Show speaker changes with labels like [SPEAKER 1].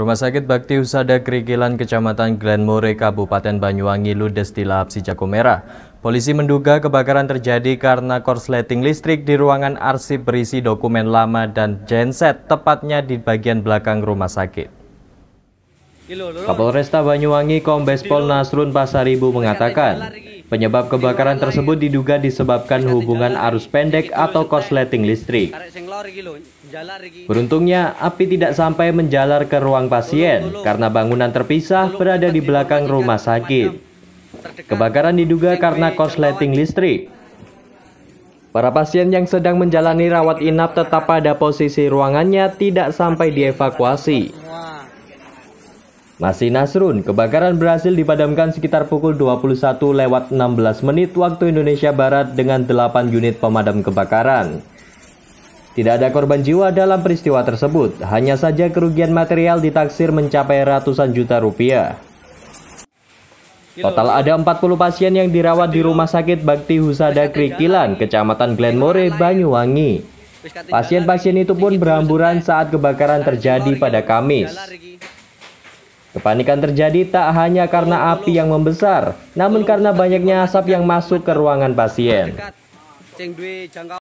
[SPEAKER 1] Rumah Sakit Bakti Husada Kerikilan Kecamatan Glenmore, Kabupaten Banyuwangi ludes dilahap si Sijako merah. Polisi menduga kebakaran terjadi karena korsleting listrik di ruangan arsip berisi dokumen lama dan genset, tepatnya di bagian belakang rumah sakit. Kapolresta Banyuwangi Kombes Pol Nasrun Pasaribu mengatakan, Penyebab kebakaran tersebut diduga disebabkan hubungan arus pendek atau korsleting listrik. Beruntungnya, api tidak sampai menjalar ke ruang pasien karena bangunan terpisah berada di belakang rumah sakit. Kebakaran diduga karena korsleting listrik. Para pasien yang sedang menjalani rawat inap tetap pada posisi ruangannya tidak sampai dievakuasi. Masih Nasrun, kebakaran berhasil dipadamkan sekitar pukul 21 lewat 16 menit waktu Indonesia Barat dengan 8 unit pemadam kebakaran. Tidak ada korban jiwa dalam peristiwa tersebut, hanya saja kerugian material ditaksir mencapai ratusan juta rupiah. Total ada 40 pasien yang dirawat di Rumah Sakit Bakti Husada Krikilan, Kecamatan Glenmore, Banyuwangi. Pasien-pasien itu pun berhamburan saat kebakaran terjadi pada Kamis. Kepanikan terjadi tak hanya karena api yang membesar, namun karena banyaknya asap yang masuk ke ruangan pasien.